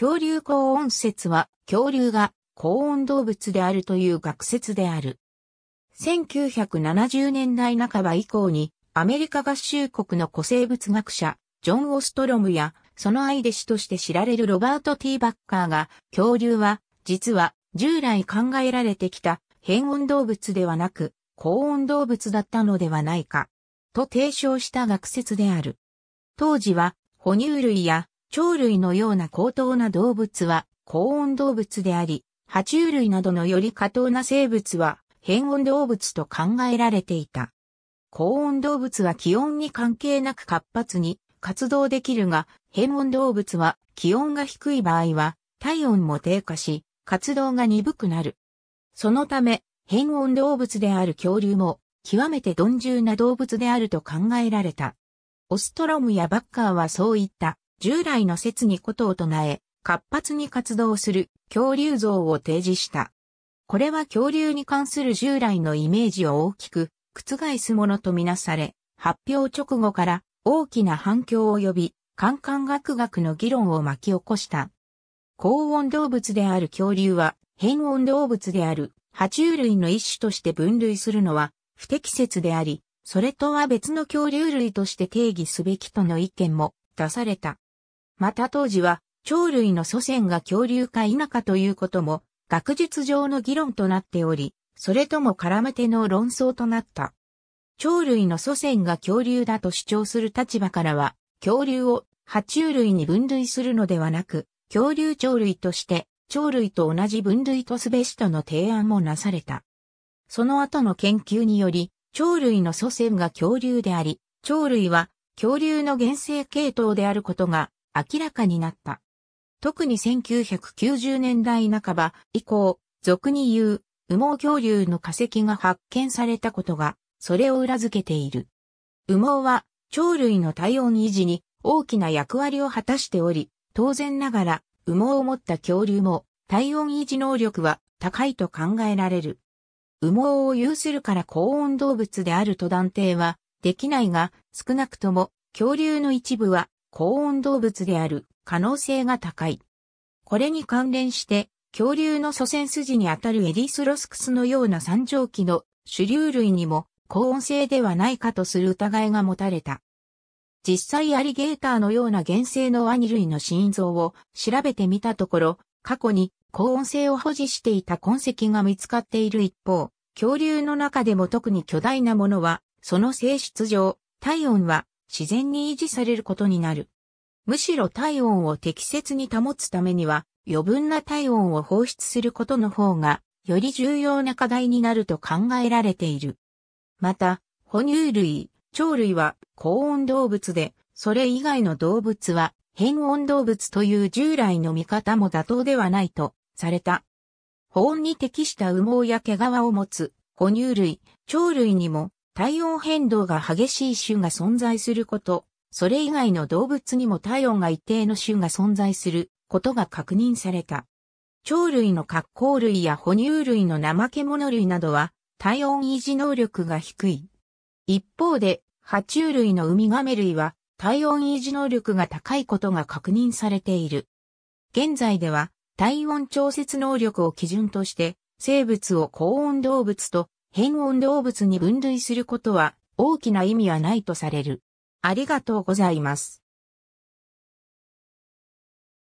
恐竜高温説は、恐竜が高温動物であるという学説である。1970年代半ば以降に、アメリカ合衆国の古生物学者、ジョン・オストロムや、その愛弟子として知られるロバート・ティーバッカーが、恐竜は、実は、従来考えられてきた、変温動物ではなく、高温動物だったのではないか、と提唱した学説である。当時は、哺乳類や鳥類のような高等な動物は高温動物であり、爬虫類などのより下等な生物は変温動物と考えられていた。高温動物は気温に関係なく活発に活動できるが、変温動物は気温が低い場合は体温も低下し、活動が鈍くなる。そのため、変温動物である恐竜も極めて鈍重な動物であると考えられた。オストロムやバッカーはそういった従来の説にことを唱え、活発に活動する恐竜像を提示した。これは恐竜に関する従来のイメージを大きく覆すものとみなされ、発表直後から大きな反響を呼び、カンカンン学学の議論を巻き起こした。高温動物である恐竜は、変温動物である爬虫類の一種として分類するのは不適切であり、それとは別の恐竜類として定義すべきとの意見も出された。また当時は、鳥類の祖先が恐竜か否かということも、学術上の議論となっており、それとも絡めての論争となった。鳥類の祖先が恐竜だと主張する立場からは、恐竜を爬虫類に分類するのではなく、恐竜鳥類として、鳥類と同じ分類とすべしとの提案もなされた。その後の研究により、鳥類の祖先が恐竜であり、鳥類は恐竜の原生系統であることが明らかになった。特に1990年代半ば以降、俗に言う、羽毛恐竜の化石が発見されたことが、それを裏付けている。羽毛は、鳥類の体温維持に大きな役割を果たしており、当然ながら、羽毛を持った恐竜も、体温維持能力は高いと考えられる。羽毛を有するから高温動物であると断定はできないが、少なくとも恐竜の一部は高温動物である可能性が高い。これに関連して、恐竜の祖先筋にあたるエディスロスクスのような三畳紀の主流類にも高温性ではないかとする疑いが持たれた。実際アリゲーターのような原生のワニ類の心臓を調べてみたところ、過去に高温性を保持していた痕跡が見つかっている一方、恐竜の中でも特に巨大なものは、その性質上、体温は自然に維持されることになる。むしろ体温を適切に保つためには、余分な体温を放出することの方が、より重要な課題になると考えられている。また、哺乳類、鳥類は高温動物で、それ以外の動物は変温動物という従来の見方も妥当ではないとされた。保温に適した羽毛や毛皮を持つ哺乳類、鳥類にも体温変動が激しい種が存在すること、それ以外の動物にも体温が一定の種が存在することが確認された。鳥類の格好類や哺乳類の怠け者類などは体温維持能力が低い。一方で、爬虫類のウミガメ類は体温維持能力が高いことが確認されている。現在では体温調節能力を基準として生物を高温動物と変温動物に分類することは大きな意味はないとされる。ありがとうございます。